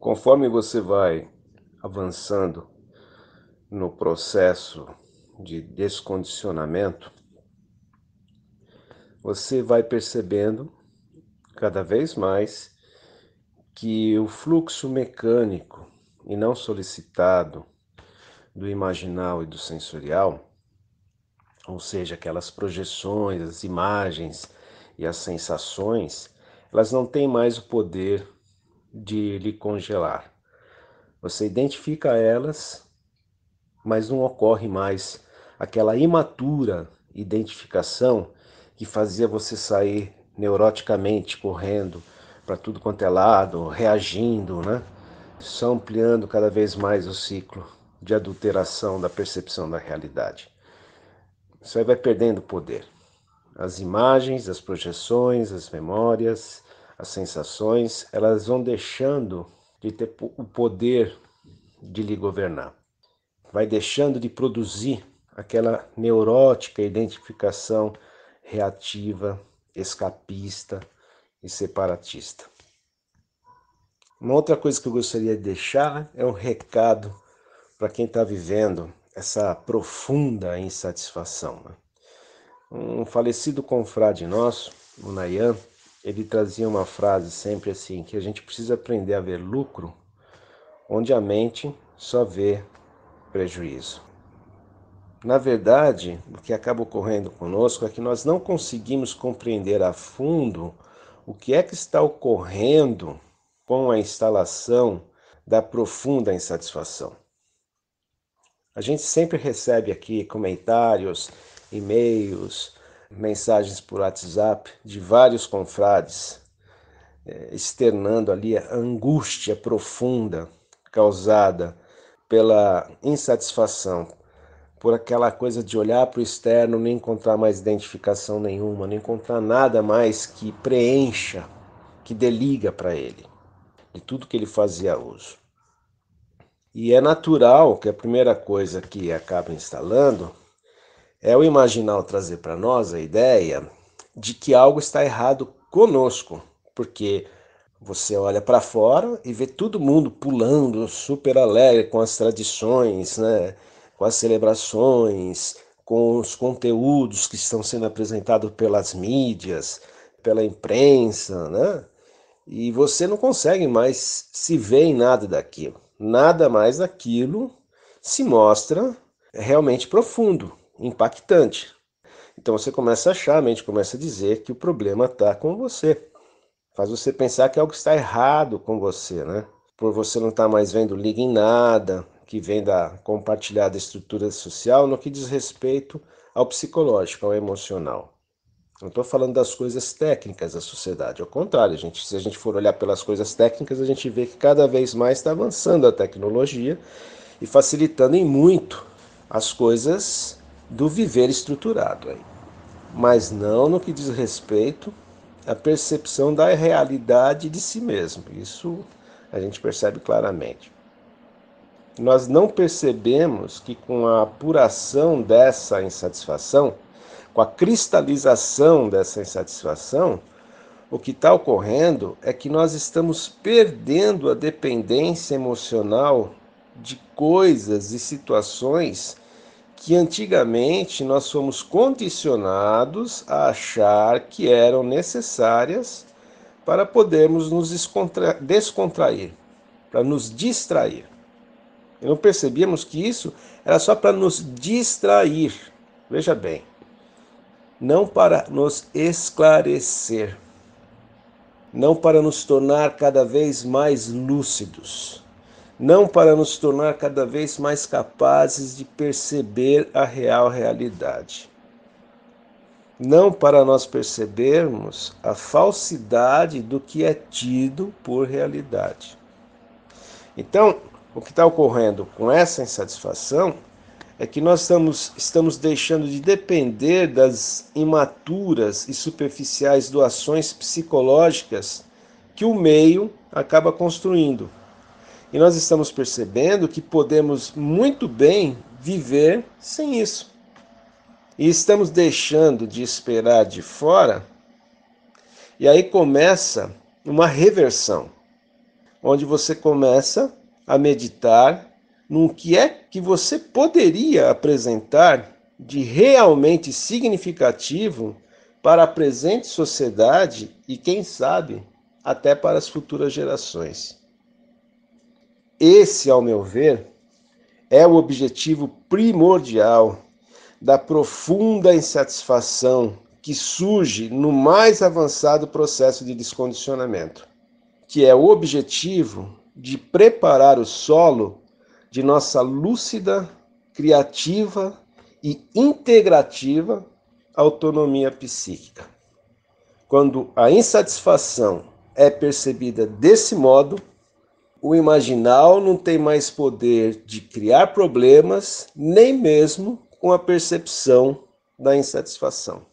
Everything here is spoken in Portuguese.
Conforme você vai avançando no processo de descondicionamento, você vai percebendo cada vez mais que o fluxo mecânico e não solicitado do imaginal e do sensorial, ou seja, aquelas projeções, as imagens e as sensações, elas não têm mais o poder de lhe congelar. Você identifica elas, mas não ocorre mais aquela imatura identificação que fazia você sair neuroticamente correndo para tudo quanto é lado, reagindo, né? Só ampliando cada vez mais o ciclo de adulteração da percepção da realidade. Isso aí vai perdendo poder. As imagens, as projeções, as memórias, as sensações, elas vão deixando de ter o poder de lhe governar. Vai deixando de produzir aquela neurótica identificação reativa, escapista e separatista. Uma outra coisa que eu gostaria de deixar é um recado para quem está vivendo essa profunda insatisfação. Né? Um falecido confrade nosso, o Nayan, ele trazia uma frase sempre assim, que a gente precisa aprender a ver lucro onde a mente só vê prejuízo. Na verdade, o que acaba ocorrendo conosco é que nós não conseguimos compreender a fundo o que é que está ocorrendo com a instalação da profunda insatisfação. A gente sempre recebe aqui comentários e-mails, mensagens por WhatsApp de vários confrades, é, externando ali a angústia profunda causada pela insatisfação, por aquela coisa de olhar para o externo, não encontrar mais identificação nenhuma, não encontrar nada mais que preencha, que deliga para ele, de tudo que ele fazia uso. E é natural que a primeira coisa que acaba instalando é o imaginal trazer para nós a ideia de que algo está errado conosco, porque você olha para fora e vê todo mundo pulando, super alegre com as tradições, né? com as celebrações, com os conteúdos que estão sendo apresentados pelas mídias, pela imprensa, né? E você não consegue mais se ver em nada daquilo. Nada mais daquilo se mostra realmente profundo, impactante. Então você começa a achar, a mente começa a dizer que o problema está com você. Faz você pensar que algo está errado com você, né? Por você não estar tá mais vendo liga em nada, que vem da compartilhada estrutura social no que diz respeito ao psicológico, ao emocional. Não estou falando das coisas técnicas da sociedade, ao contrário, a gente, se a gente for olhar pelas coisas técnicas, a gente vê que cada vez mais está avançando a tecnologia e facilitando em muito as coisas do viver estruturado aí. Mas não no que diz respeito à percepção da realidade de si mesmo. Isso a gente percebe claramente. Nós não percebemos que com a apuração dessa insatisfação, com a cristalização dessa insatisfação, o que está ocorrendo é que nós estamos perdendo a dependência emocional de coisas e situações que antigamente nós fomos condicionados a achar que eram necessárias para podermos nos descontrair, para nos distrair. E não percebíamos que isso era só para nos distrair, veja bem, não para nos esclarecer, não para nos tornar cada vez mais lúcidos não para nos tornar cada vez mais capazes de perceber a real realidade. Não para nós percebermos a falsidade do que é tido por realidade. Então, o que está ocorrendo com essa insatisfação é que nós estamos, estamos deixando de depender das imaturas e superficiais doações psicológicas que o meio acaba construindo e nós estamos percebendo que podemos muito bem viver sem isso. E estamos deixando de esperar de fora, e aí começa uma reversão, onde você começa a meditar no que é que você poderia apresentar de realmente significativo para a presente sociedade e, quem sabe, até para as futuras gerações. Esse, ao meu ver, é o objetivo primordial da profunda insatisfação que surge no mais avançado processo de descondicionamento, que é o objetivo de preparar o solo de nossa lúcida, criativa e integrativa autonomia psíquica. Quando a insatisfação é percebida desse modo, o imaginal não tem mais poder de criar problemas, nem mesmo com a percepção da insatisfação.